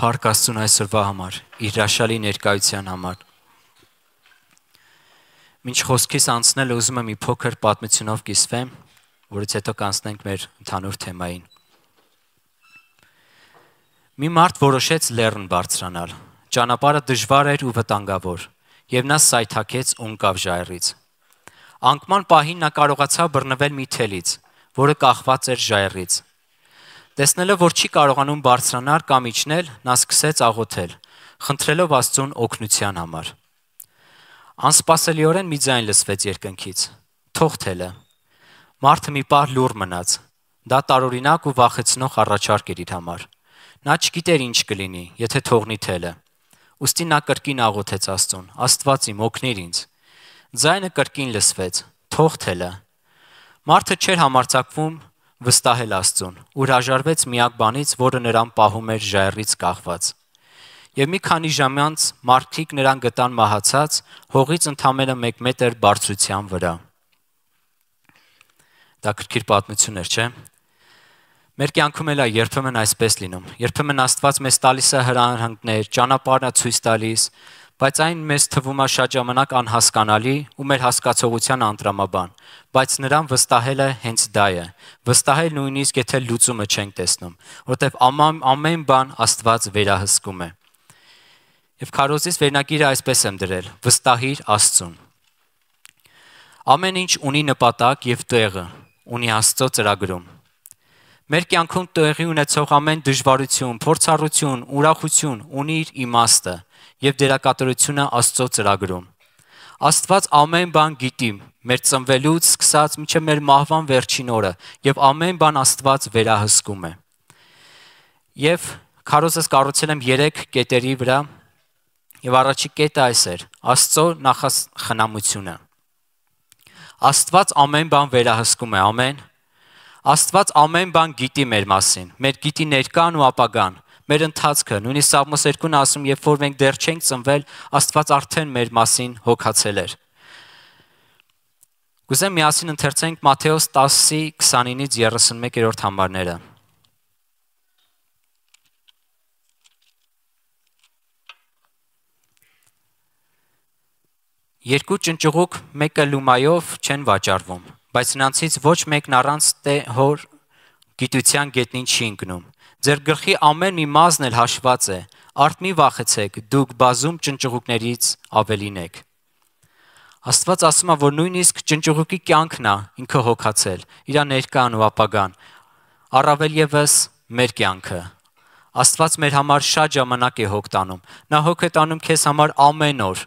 Փառք Աստծուն այսօրվա համար, իր հրաշալի ներկայության համար։ Մինչ խոսքից անցնել ուզում եմ մի փոքր պատմությունով կիսվեմ, որից հետո կանցնենք մեր ընդհանուր թեմային։ Մի մարդ որոշեց լեռն բարձրանալ։ Ճանապարհը դժվար էր ու վտանգավոր, եւ նա սայթաքեց ու ընկավ ժայռից։ Անկման պահին նա կարողացավ բռնվել մի թելից, որը կախված էր ժայռից Տեսնելով, որ չի կարողանում բարձրանալ կամ իջնել, նա սկսեց աղոթել, խնդրելով Աստծուն օգնության համար։ Անսպասելիորեն մի ձայն լսվեց երկնքից. թողթելը։ Մարդը մի պահ լուր մնաց։ Դա տարօրինակ ու վախեցնող առաջարկ էր իր համար։ Նա չգիտեր ինչ կլինի, եթե թողնի թելը։ Ոստի նա կրկին աղոթեց Աստծուն. Աստված իմ օգներ ինձ։ Ձայնը կրկին լսվեց. թողթելը։ Մարդը չէր համարցակվում վստահել Աստծուն։ Ուրաժարվեց միակ բանից, որը նրան պահում էր ժայռից կախված։ Եվ մի քանի ժամ անց մարդիկ նրան գտան մահացած, հողից ընդամենը 1 մետր բարձրության վրա։ Դա քրքիր պատմություն էր, չէ՞։ Մեր կյանքում էլ է երբեմն այսպես լինում։ Երբեմն Աստված մեզ տալիս է հրանհանքներ, ճանապարհնա ցույց տալիս, Բայց այն մեզ թվում է շատ ժամանակ անհասկանալի ու մեր հասկացողության անտրամաբան, բայց նրան վստահելը հենց դա է։ Վստահել նույնիսկ եթե լուծումը չենք տեսնում, որտեղ ամեն ամեն բան Աստված վերահսկում է։ Եվ քարոզից վերնակիրը այսպես եմ դրել. վստահիր Աստծուն։ Ամեն ինչ ունի նպատակ եւ տեղը, ունի Աստծո ծրագրում Մեր կյանքում տեղի ունեցող ամեն դժվարություն, փորձառություն, ուրախություն ունի իր իմաստը եւ դերակատարությունը Աստծո ծրագրում։ Աստված ամեն բան գիտի, մեր ծնվելուց սկսած մինչև մեր մահվան վերջին օրը, եւ ամեն բան Աստված վերահսկում է։ Եվ քարոզս կառուցել եմ 3 կետերի վրա, եւ առաջի կետը այս էր՝ Աստծո նախախնամությունը։ Աստված ամեն բան վերահսկում է, ամեն Աստված ամեն բան գիտի մեր մասին։ Մեր գիտի ներկան ու ապագան, մեր ընթացքը։ Նույնիսկ Սաղմոս 2-ն ասում, երբ որ մենք դեռ չենք ծնվել, Աստված արդեն մեր մասին հոգացել էր։ Գուզեմ միասին ընթերցենք Մատթեոս 10-ի 29-ից 31-րդ համարները։ Երկու ճնճղուկ մեկը լումայով չեն վաճառվում բայց նրանցից ոչ մեկն առանց տե հոր գիտության գետնին չի ընկնում։ Ձեր գլխի ամեն մի մազն էլ հաշված է։ Արդ մի վախեցեք, դուք բազում ճնճղուկներից ավելին եք։ Աստված ասում է, որ նույնիսկ ճնճղուկի կյանքն է ինքը հոգացել, իր ներկան ու ապագան։ Առավել եւս մեր կյանքը։ Աստված մեր համար շատ ժամանակ է հոգ տանում։ Նա հոգ է տանում քեզ համար ամեն օր։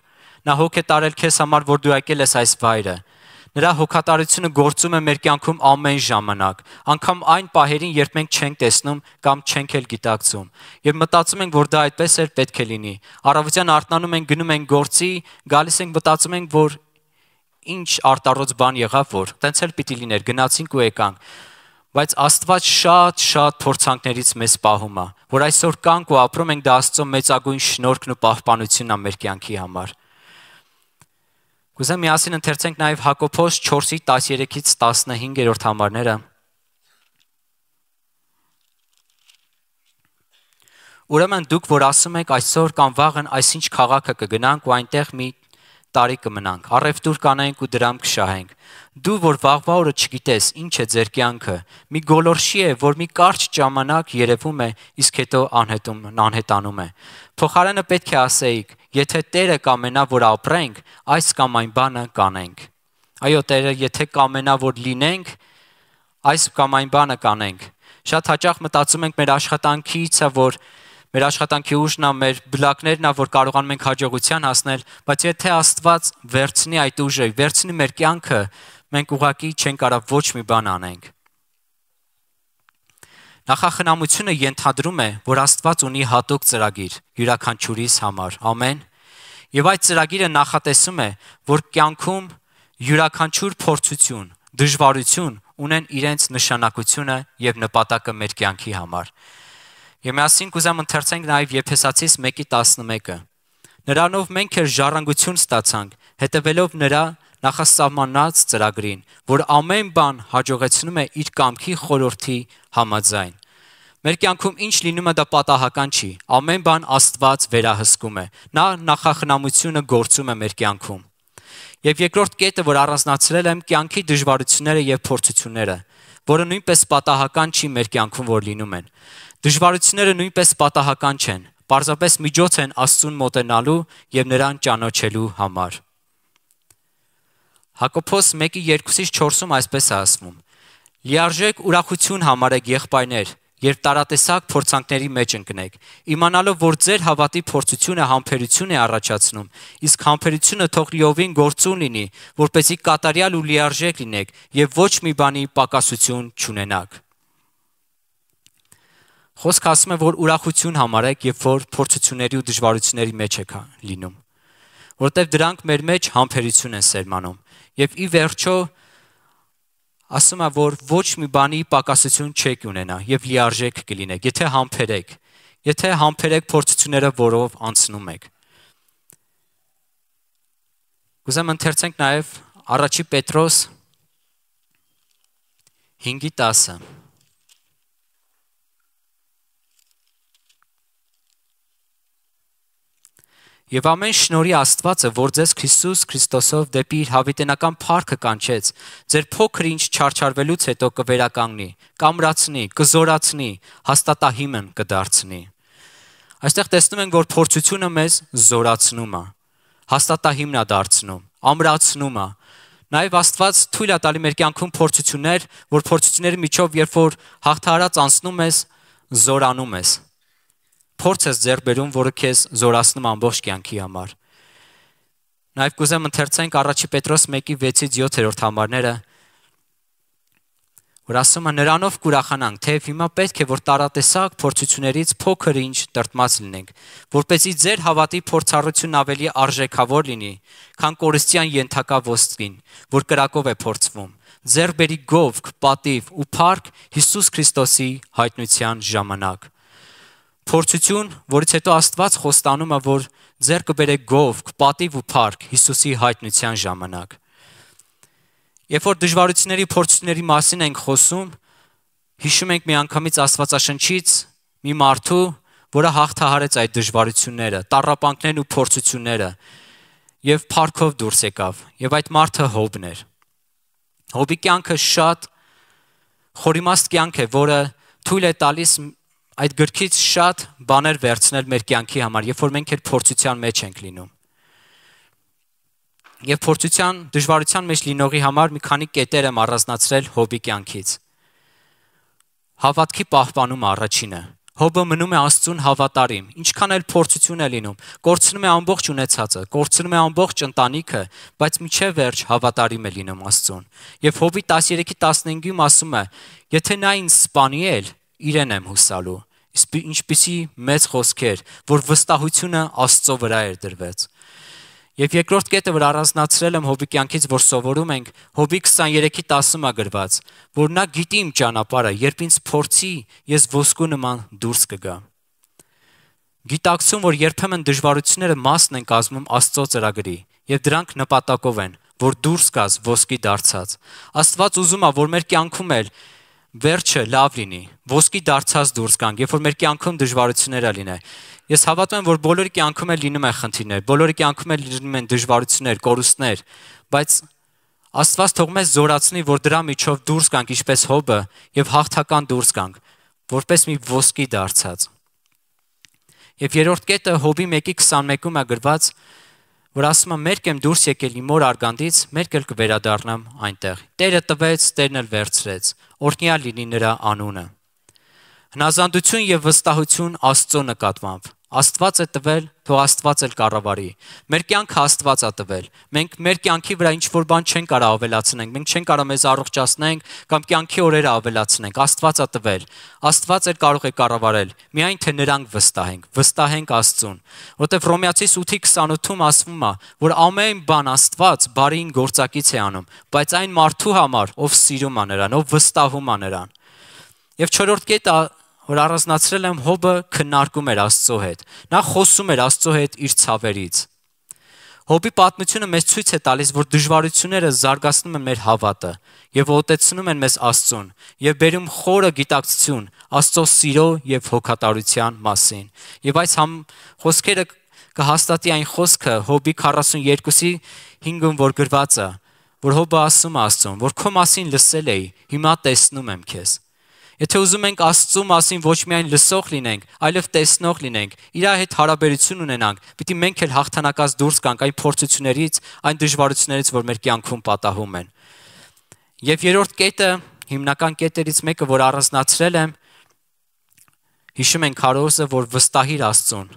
Նա հոգ է տարել քեզ համար, որ դու եկել ես այս վայրը։ այս Նրա հոգատարությունը գործում է մեր կյանքում ամեն ժամանակ, անկամ այն պահերին, երբ մենք չենք տեսնում կամ չենք էլ գիտակցում։ Եվ մտածում ենք, որ դա այդպես էր պետք է լինի։ Առավոտյան արթնանում ենք, գնում ենք գործի, գալիս ենք մտածում ենք, որ ինչ արտառոց բան եղավ, որ տենց էլ պիտի լիներ, գնացինք ու եկանք բայց Աստված շատ շատ փորձանքներից մեզ պահում է, որ այսօր կանք ու ապրում ենք դա Աստծո մեծագույն շնորհքն ու պահպանությունն է մեր կյանքի համար։ Կուզեմ միասին ընթերցենք նաև Հակոբոս 4-ի 13-ից 15-րդ համարները։ Ուրեմն դուք որ ասում եք այսօր կամ վաղն այսինչ քաղաքը կգնանք ու այնտեղ մի տարի կմնանք, առևտուր կանայինք ու դրամ կշահենք։ Դու որ վաղվա օրը չգիտես, ինչ է ձեր կյանքը, մի գոլորշի է, որ մի կարճ ժամանակ երևում է, իսկ հետո անհետում անհետանում է։ Փոխարենը պետք է ասեիք, եթե Տերը կամենա, որ ապրենք, այս կամ այն բանը կանենք։ Այո, Տերը, եթե կամենա, որ լինենք, այս կամ այն բանը կանենք։ Շատ հաճախ մտածում ենք մեր աշխատանքիցը, որ Մեր աշխատանքի ուժն է, մեր բլակներն է, որ կարողանում ենք հաջողության հասնել, բայց եթե Աստված վերցնի այդ ուժը, վերցնի մեր կյանքը, մենք ուղակի չենք կարող ոչ մի բան անենք։ Նախախնամությունը ենթադրում է, որ Աստված ունի հատուկ ծրագիր յուրաքանչյուրիս համար։ Ամեն։ Եվ այդ ծրագիրը նախատեսում է, որ կյանքում յուրաքանչյուր փորձություն, դժվարություն ունեն իրենց նշանակությունը եւ նպատակը մեր կյանքի համար։ Եվ միասին կուզեմ ընթերցենք նաև Եփեսացիս 1:11-ը։ Նրանով մենք էլ ժառանգություն ստացանք, հետևելով նրա նախասահմանած ծրագրին, որ ամեն բան հաջողեցնում է իր կամքի խորհրդի համաձայն։ Մեր կյանքում ինչ լինում է դա պատահական չի։ Ամեն բան Աստված վերահսկում է։ Նա նախախնամությունը գործում է մեր կյանքում։ Եվ երկրորդ կետը, որ առանձնացրել եմ, կյանքի դժվարությունները եւ փորձությունները, որը նույնպես պատահական չի մեր կյանքում, որ լինում են։ Դժվարությունները նույնպես պատահական չեն, պարզապես միջոց են Աստծուն մոտենալու եւ նրան ճանաչելու համար։ Հակոբոս 1:2-ից 4-ում այսպես է ասվում. Լիարժեք ուրախություն համարեք եղբայրներ, երբ տարատեսակ փորձանքների մեջ ընկնեք, իմանալով, որ ձեր հավատի փորձությունը համբերություն է առաջացնում, իսկ համբերությունը թող լիովին գործուն լինի, որպեսզի կատարյալ ու լիարժեք լինեք եւ ոչ մի բանի պակասություն չունենաք։ Խոսքը ասում է, որ ուրախություն համարեք, երբ որ փորձությունների ու դժվարությունների մեջ եք հա- լինում, որտեղ դրանք մեր մեջ համբերություն են սերմանում։ Եվ ի վերջո, ասում է, որ ոչ մի բանի պակասություն չեք ունենա եւ լիարժեք կլինեք, եթե համբերեք, եթե համբերեք փորձությունները, որով անցնում եք։ Կուզեմ ընթերցենք նաեւ առաջի Պետրոս 5:10 Եվ ամեն շնորհի Աստվածը, որ ձեզ Քրիստոս Քրիստոսով դեպի իր հավիտենական փառքը կանչեց, ձեր փոքր ինչ չարչարվելուց հետո կվերականգնի, կամրացնի, կզորացնի, հաստատահիմն կդարձնի։ Այստեղ տեսնում ենք, որ փորձությունը մեզ զորացնում է, հաստատահիմն է դարձնում, ամրացնում է։ Նաև Աստված թույլ է տալի մեր կյանքում փորձություններ, որ փորձությունների միջով երբ որ հաղթարած անցնում ես, զորանում ես, փորձ ես ձեռք բերում, որը քեզ զորացնում ամբողջ կյանքի համար։ Նաև կուզեմ ընթերցենք առաջի Պետրոս 1:6-ից 7-րդ համարները, որ ասում է նրանով կուրախանանք, թե հիմա պետք է որ տարատեսակ փորձություններից փոքր ինչ դրտմած լինենք, որպեսզի ձեր հավատի փորձառությունն ավելի արժեքավոր լինի, քան կորստյան յենթակա ոսկին, որ կրակով է փորձվում։ Ձեր բերի գովք, պատիվ ու փառք Հիսուս Քրիստոսի հայտնության ժամանակ։ Փորձություն, որից հետո Աստված խոստանում է, որ ձեր կբերեք գով, կպատիվ ու փառք Հիսուսի հայտնության ժամանակ։ Երբ որ դժվարությունների, փորձությունների մասին ենք խոսում, հիշում ենք մի անգամից Աստվածաշնչից մի մարդու, որը հաղթահարեց այդ դժվարությունները, տարապանքներն ու փորձությունները եւ փառքով դուրս եկավ եւ այդ մարդը Հոբն էր։ Հոբի կյանքը շատ խորիմաստ կյանք է, որը թույլ է տալիս այդ գրքից շատ բաներ վերցնել մեր կյանքի համար, երբ որ մենք այդ փորձության մեջ ենք լինում։ Եվ փորձության դժվարության մեջ լինողի համար մի քանի կետեր եմ առանձնացրել հոբի կյանքից։ Հավատքի պահպանումը առաջինը։ Հոբը մնում է Աստծուն հավատարիմ, ինչքան էլ փորձություն է լինում, կորցնում է ամբողջ ունեցածը, կորցնում է ամբողջ ընտանիքը, բայց միջև վերջ հավատարիմ է լինում Աստծուն։ Եվ Հոբի 13-ի 15-ում ասում է. Եթե նա ինձ սպանի էլ, իրեն եմ հուսալու։ Իսկ ինչպիսի մեծ խոսքեր, որ վստահությունը Աստծո վրա էր դրված։ Եվ երկրորդ կետը, որ առանձնացրել եմ Հոբի կյանքից, որ սովորում ենք, Հոբի 23-ի 10-ում է գրված, որ նա գիտի իմ ճանապարհը, երբ ինձ փորձի, ես ոսկու նման դուրս կգա։ Գիտակցում, որ երբեմն դժվարությունները մասն են կազմում Աստծո ծրագրի, եւ դրանք նպատակով են, որ դուրս գաս ոսկի դարձած։ Աստված ուզում է, որ մեր կյանքում էլ վերջը լավ լինի, ոսկի դարձած դուրս գանք, երբ որ մեր կյանքում դժվարություններ ա լինի։ Ես հավատում եմ, որ բոլորի կյանքում է լինում են խնդիրներ, բոլորի կյանքում է լինում են դժվարություններ, կորուստներ, բայց Աստված թող մեզ զորացնի, որ դրա միջով դուրս գանք, ինչպես Հոբը, եւ հաղթական դուրս գանք, որպես մի ոսկի դարձած։ Եվ երրորդ կետը Հոբի 1:21-ում է գրված, որ ասում է մերկ եմ դուրս եկել իմ մոր արգանդից, մերկ էլ կվերադառնամ այնտեղ։ Տերը տվեց, Տերն էլ վերցրեց։ Օրհնյա լինի նրա անունը։ Հնազանդություն եւ վստահություն Աստծո նկատմամբ։ Աստված է տվել, թող Աստված էլ կառավարի։ Մեր կյանքը Աստված է տվել։ Մենք մեր կյանքի վրա ինչ որ բան չեն կարող ավելացնենք, մենք չեն կարող մեզ առողջացնենք կամ կյանքի օրերը ավելացնենք։ Աստված է տվել։ Աստված էլ կարող է կառավարել։ Միայն թե նրանք վստահենք, վստահենք Աստծուն, որտեղ Ռոմեացիս 8:28-ում ասվում է, որ ամեն բան Աստված բարին գործակից է անում, բայց այն մարդու համար, ով սիրում է նրան, ով վստահում է նրան։ Եվ 4-րդ կետը որ առանձնացրել եմ Հոբը քննարկում էր Աստծո հետ։ Նա խոսում էր Աստծո հետ իր ցավերից։ Հոբի պատմությունը մեզ ցույց է տալիս, որ դժվարությունները զարգացնում են մեր հավատը եւ ոտեցնում են մեզ Աստծուն եւ բերում խորը գիտակցություն Աստծո սիրո եւ հոգատարության մասին։ Եվ այս համ խոսքերը կհաստատի այն խոսքը Հոբի 42-ի 5-ում, որ գրված է, որ Հոբը ասում է Աստծուն, որ քո մասին լսել էի, հիմա տեսնում եմ քեզ։ Եթե ուզում ենք Աստծո մասին ոչ միայն լսող լինենք, այլև տեսնող լինենք, իր հետ հարաբերություն ունենանք, պիտի մենք էլ հաղթանակած դուրս գանք այն փորձություններից, այն դժվարություններից, որ մեր կյանքում պատահում են։ Եվ երրորդ կետը, հիմնական կետերից մեկը, որ առանձնացրել եմ, հիշում ենք Քարոզը, որ վստահիր Աստծուն,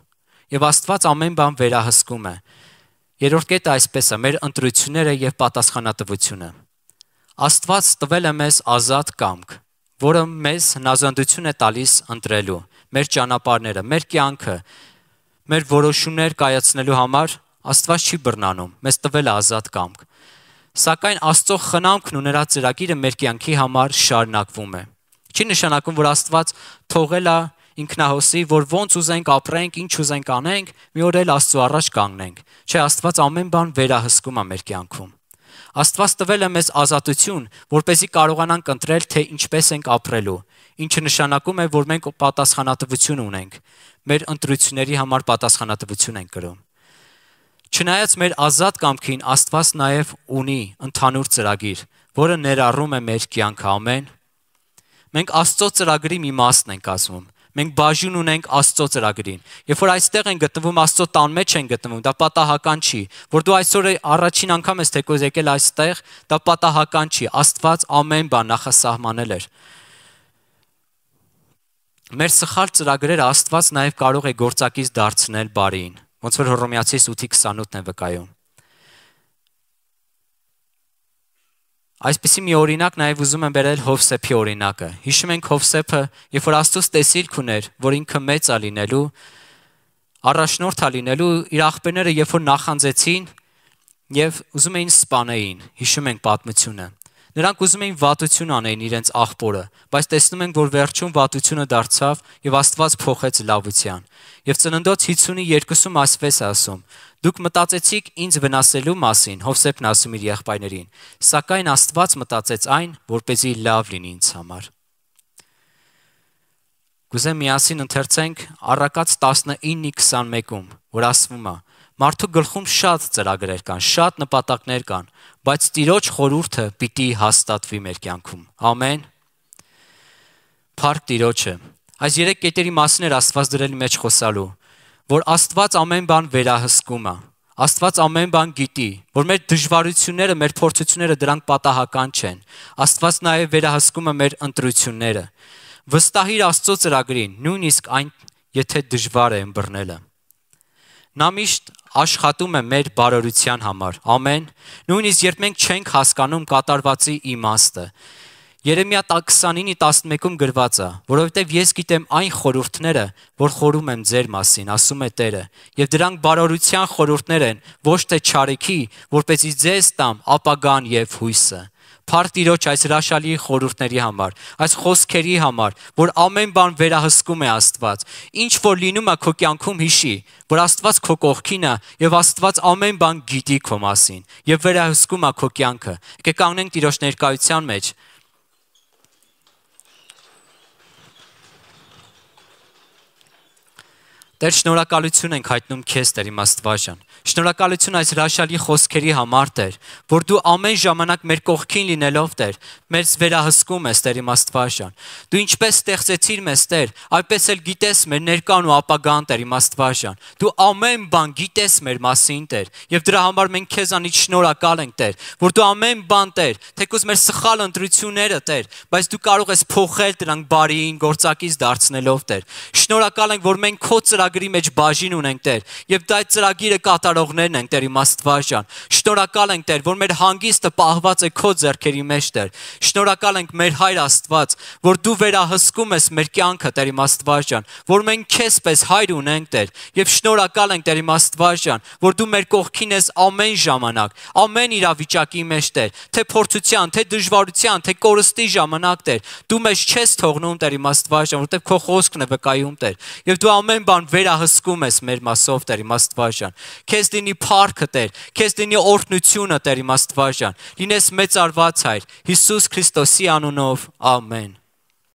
եւ Աստված ամեն բան վերահսկում է։ Երրորդ կետը այսպես է՝ մեր ընտրությունները եւ պատասխանատվությունը։ Աստված տվել է մեզ ազատ կամք որը մեզ հնազանդություն է տալիս ընտրելու մեր ճանապարհները, մեր կյանքը, մեր որոշումներ կայացնելու համար Աստված չի բռնանում, մեզ տվել է ազատ կամք։ Սակայն Աստծո խնամքն ու նրա ծրագիրը մեր կյանքի համար շարունակվում է։ Չի նշանակում, որ Աստված թողել է ինքնահոսի, որ ոնց ուզենք ապրենք, ինչ ուզենք անենք, մի օր էլ Աստծո առաջ կանգնենք։ Չէ, Աստված ամեն բան վերահսկում է մեր կյանքում։ Աստված տվել է մեզ ազատություն, որպեսզի կարողանանք ընտրել, թե ինչպես ենք ապրելու, ինչը նշանակում է, որ մենք պատասխանատվություն ունենք, մեր ընտրությունների համար պատասխանատվություն ենք կրում։ Չնայած մեր ազատ կամքին Աստված նաև ունի ընդհանուր ծրագիր, որը ներառում է մեր կյանքը ամեն։ Մենք Աստծո ծրագրի մի մասն ենք ասում, Մենք բաժուն ունենք Աստծո ծրագրին։ Երբ որ այստեղ են գտնվում Աստծո տան մեջ են գտնվում, դա պատահական չի։ Որ դու այսօր առաջին անգամ ես թեկոս եկել այստեղ, դա պատահական չի։ Աստված ամեն բան նախասահմանել էր։ Մեր սխալ ծրագրերը Աստված նաև կարող է գործակից դարձնել բարին։ Ոնց որ Հռոմեացիս 8:28-ն է վկայում։ Այսպեսի մի օրինակ նաև ուզում եմ վերել Հովսեփի օրինակը։ Հիշում ենք Հովսեփը, երբ որ Աստծո տեսիլք ուներ, որ ինքը մեծ է լինելու, առաջնորդ է լինելու, իր աղբերները երբ որ նախանձեցին եւ ուզում էին սպանեին։ Հիշում ենք պատմությունը։ Նրանք ուզում էին վատություն անեն իրենց աղբորը, բայց տեսնում ենք, որ վերջում վատությունը դարձավ եւ Աստված փոխեց լավության։ Եվ ծննդոց 52-ում ասվես ասում. Դուք մտածեցիք ինձ վնասելու մասին, Հովսեփն ասում իր եղբայրներին, սակայն Աստված մտածեց այն, որպեսզի լավ լինի ինձ համար։ Գուզե միասին ընթերցենք Առակաց 19-ի 21-ում, որ ասվում է. Մարդու գլխում շատ ծրագրեր կան, շատ նպատակներ կան, բայց Տիրոջ խորհուրդը պիտի հաստատվի մեր կյանքում։ Ամեն։ Փառք Տիրոջը։ Այս երեք կետերի մասին էր Աստված դրել մեջ խոսալու, որ Աստված ամեն բան վերահսկում է։ Աստված ամեն բան գիտի, որ մեր դժվարությունները, մեր փորձությունները դրանք պատահական չեն։ Աստված նաև վերահսկում է մեր ընտրությունները։ Վստահիր Աստծո ծրագրին, նույնիսկ այն, եթե դժվար է ըմբռնելը։ Նա միշտ աշխատում է մեր բարօրության համար։ Ամեն։ Նույնիսկ երբ մենք չենք հասկանում կատարվածի իմաստը։ Երեմիա 29:11-ում գրված է, որովհետև ես գիտեմ այն խորհուրդները, որ խորում եմ ձեր մասին, ասում է Տերը, եւ դրանք բարօրության խորհուրդներ են, ոչ թե չարիքի, որպեսզի ձեզ տամ ապագան եւ հույսը։ Փարտիրոջ այս հրաշալի խորհուրդների համար, այս խոսքերի համար, որ ամեն բան վերահսկում է Աստված։ Ինչ որ լինում է քո կյանքում հիշի, որ Աստված քո կողքին է եւ Աստված ամեն բան գիտի քո մասին եւ վերահսկում է քո կյանքը։ Եկեք կանգնենք Տիրոջ ներկայության մեջ Տեր շնորհակալություն ենք հայտնում քեզ Տեր իմ Աստվածան։ Շնորհակալություն այս հրաշալի խոսքերի համար Տեր, որ դու ամեն ժամանակ մեր կողքին լինելով Տեր, մեզ վերահսկում ես Տեր իմ Աստվածան։ Դու ինչպես ստեղծեցիր մեզ Տեր, այնպես էլ գիտես մեր ներկան ու ապագան Տեր իմ Աստվածան։ Դու ամեն բան գիտես մեր մասին Տեր, եւ դրա համար մենք քեզանից շնորհակալ ենք Տեր, որ դու ամեն բան Տեր, թեկուզ մեր սխալ ընտրությունները Տեր, բայց դու կարող ես փոխել դրանք բարիին, գործակից դարձնելով Տեր։ Շնորհակալ ենք, որ մենք քո ծրա ծրագրի մեջ բաժին ունենք Տեր, եւ դա այդ ծրագիրը կատարողներն ենք Տեր իմ Աստված ջան։ Շնորհակալ ենք Տեր, որ մեր հանգիստը պահված է քո ձեռքերի մեջ Տեր։ Շնորհակալ ենք մեր Հայր Աստված, որ դու վերահսկում ես մեր կյանքը Տեր իմ Աստված ջան, որ մենք քեզ պես հայր ունենք Տեր, եւ շնորհակալ ենք Տեր իմ Աստված ջան, որ դու մեր կողքին ես ամեն ժամանակ, ամեն իրավիճակի մեջ Տեր, թե փորձության, թե դժվարության, թե կորստի ժամանակ Տեր։ Դու մեզ չես թողնում Տեր իմ Աստված ջան, որտեղ քո խոսքն է վկայում Տեր։ Եվ դու ամեն բան վերահսկում ես մեր մասով Տեր իմ Աստվածան։ Քեզ դինի փառքը Տեր, քեզ դինի օրհնությունը Տեր իմ Աստվածան։ Լինես մեծարված հայր Հիսուս Քրիստոսի անունով։ Ամեն։